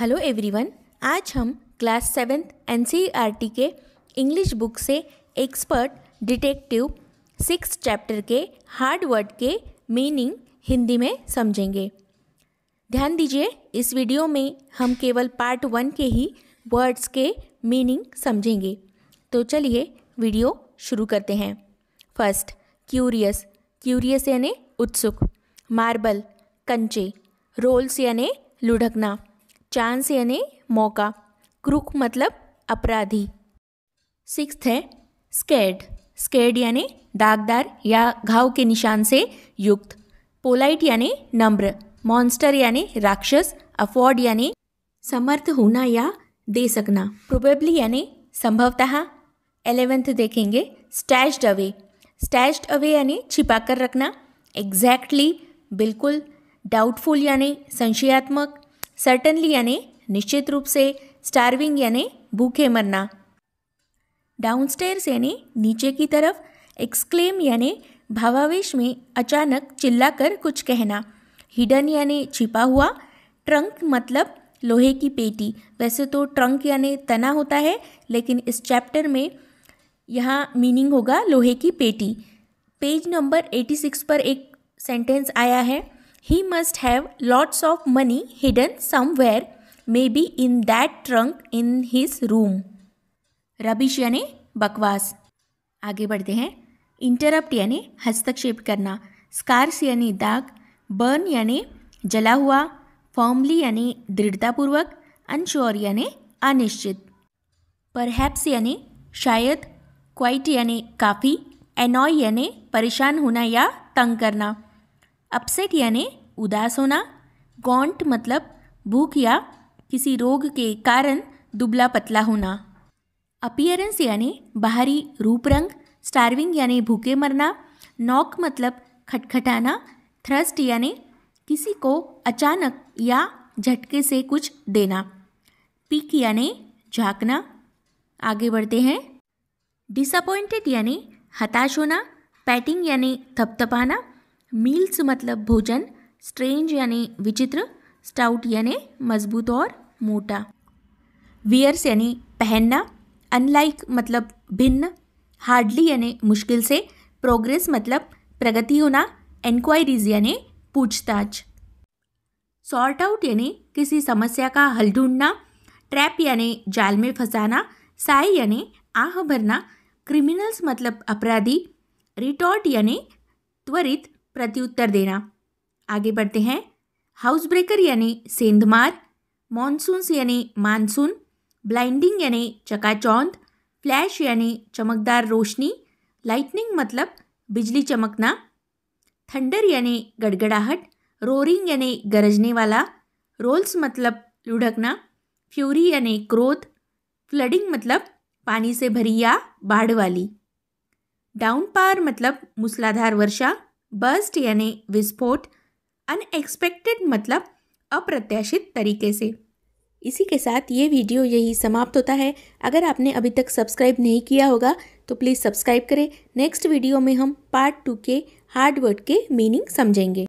hello everyone आज हम class seventh एन के इंग्लिश बुक से एक्सपर्ट डिटेक्टिव सिक्स चैप्टर के हार्ड वर्ड के मीनिंग हिंदी में समझेंगे ध्यान दीजिए इस वीडियो में हम केवल पार्ट वन के ही वर्ड्स के मीनिंग समझेंगे तो चलिए वीडियो शुरू करते हैं फर्स्ट क्यूरियस क्यूरियस यानी उत्सुक मार्बल कंचे रोल्स यानी लुढ़कना चांस यानी मौका क्रूक मतलब अपराधी सिक्स है स्केड स्केड यानी दागदार या घाव के निशान से युक्त पोलाइट यानी नम्र मॉन्स्टर यानी राक्षस अफोर्ड यानी समर्थ होना या दे सकना प्रोबेबली यानी संभवतः एलेवेंथ देखेंगे स्टैश्ड अवे स्टैश्ड अवे यानी छिपा कर रखना एग्जैक्टली exactly, बिल्कुल डाउटफुल यानी संशयात्मक सर्टनली यानी निश्चित रूप से स्टारविंग यानी भूखे मरना स्टेयर्स यानी नीचे की तरफ एक्सक्लेम यानी भावावेश में अचानक चिल्लाकर कुछ कहना हिडन यानी छिपा हुआ ट्रंक मतलब लोहे की पेटी वैसे तो ट्रंक यानी तना होता है लेकिन इस चैप्टर में यहाँ मीनिंग होगा लोहे की पेटी पेज नंबर 86 पर एक सेंटेंस आया है he must have have of money hidden somewhere may be in that trunk in his room rubbish यानी बकवास आगे बढ़ते हैं इंटरप्ट यानी हस्तक्षेप करना स्कार्स यानी दाग बर्न यानी जला हुआ फॉर्मली यानी दृढ़तापूर्वक अनश्योर यानी अनिश्चित परहैप्स यानी शायद क्वाइट यानी काफ़ी एनॉय यानी परेशान होना या तंग करना अपसेट यानी उदास होना गॉन्ट मतलब भूख या किसी रोग के कारण दुबला पतला होना अपियरेंस यानी बाहरी रूप रंग स्टार्विंग यानी भूखे मरना नॉक मतलब खटखटाना थ्रस्ट यानी किसी को अचानक या झटके से कुछ देना पीक यानी झांकना आगे बढ़ते हैं डिसअपॉइंटेड यानी हताश होना पैटिंग यानी थपथपाना मील्स मतलब भोजन स्ट्रेंज यानी विचित्र स्टाउट यानी मजबूत और मोटा वियर्स यानी पहनना अनलाइक मतलब भिन्न हार्डली यानी मुश्किल से प्रोग्रेस मतलब प्रगति होना एनक्वायरीज यानी पूछताछ सॉर्ट आउट यानी किसी समस्या का हल ढूंढना ट्रैप यानी जाल में फंसाना साई यानी आह भरना क्रिमिनल्स मतलब अपराधी रिटॉर्ट यानी त्वरित प्रत्युत्तर देना आगे बढ़ते हैं हाउस ब्रेकर यानी सेंधमार मॉनसून्स यानी मानसून ब्लाइंडिंग यानी चकाचौंध फ्लैश यानी चमकदार रोशनी लाइटनिंग मतलब बिजली चमकना थंडर यानी गड़गड़ाहट रोरिंग यानी गरजने वाला रोल्स मतलब लुढ़कना फ्यूरी यानी क्रोध फ्लडिंग मतलब पानी से भरी या बाढ़ वाली डाउन पार मतलब मूसलाधार वर्षा बस्ट यानी विस्फोट अनएक्सपेक्टेड मतलब अप्रत्याशित तरीके से इसी के साथ ये वीडियो यही समाप्त होता है अगर आपने अभी तक सब्सक्राइब नहीं किया होगा तो प्लीज़ सब्सक्राइब करें नेक्स्ट वीडियो में हम पार्ट टू के हार्ड वर्ड के मीनिंग समझेंगे